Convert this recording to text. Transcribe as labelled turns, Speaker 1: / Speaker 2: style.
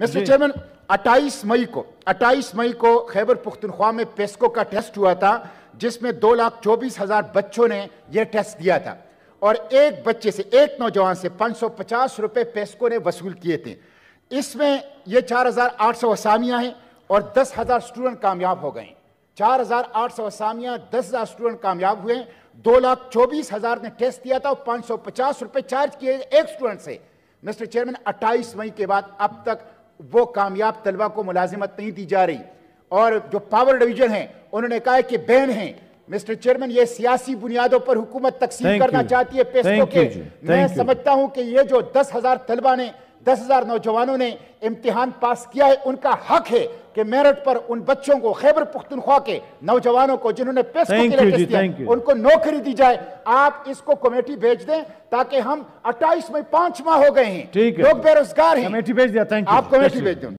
Speaker 1: mister chairman 28 मई को 28 मई को खैबर पुख्तनख्वा में पेस्को का टेस्ट हुआ था जिसमें दो लाख चौबीस हजार बच्चों ने यह टेस्ट दिया था और एक बच्चे से एक नौजवान से 550 रुपए पेस्को ने वसूल किए थे इसमें ये 4,800 सौ असामियाँ हैं और 10,000 स्टूडेंट कामयाब हो गए 4,800 सौ असामियाँ दस स्टूडेंट कामयाब हुए दो लाख चौबीस हजार ने टेस्ट दिया था और पांच सौ पचास रुपये चार्ज किए एक स्टूडेंट से मिस्टर चेयरमैन अट्ठाईस मई के बाद अब तक वो कामयाब तलबा को मुलाजिमत नहीं दी जा रही और जो पावर डिवीजन है उन्होंने कहा कि बैन है मिस्टर चेयरमैन ये सियासी बुनियादों पर हुकूमत तकसीम करना चाहती है पैसों के मैं समझता हूं कि ये जो दस हजार तलबा ने दस हजार नौजवानों ने इम्तिहान पास किया है उनका हक है कि मेरिट पर उन बच्चों को खैबर पुख्तनख्वा के नौजवानों को जिन्होंने उनको नौकरी दी जाए आप इसको कमेटी भेज दें ताकि हम अट्ठाईस में पांच माह हो गए हैं लोग बेरोजगार हैं कमेटी भेज आप
Speaker 2: कमेटी भेज दें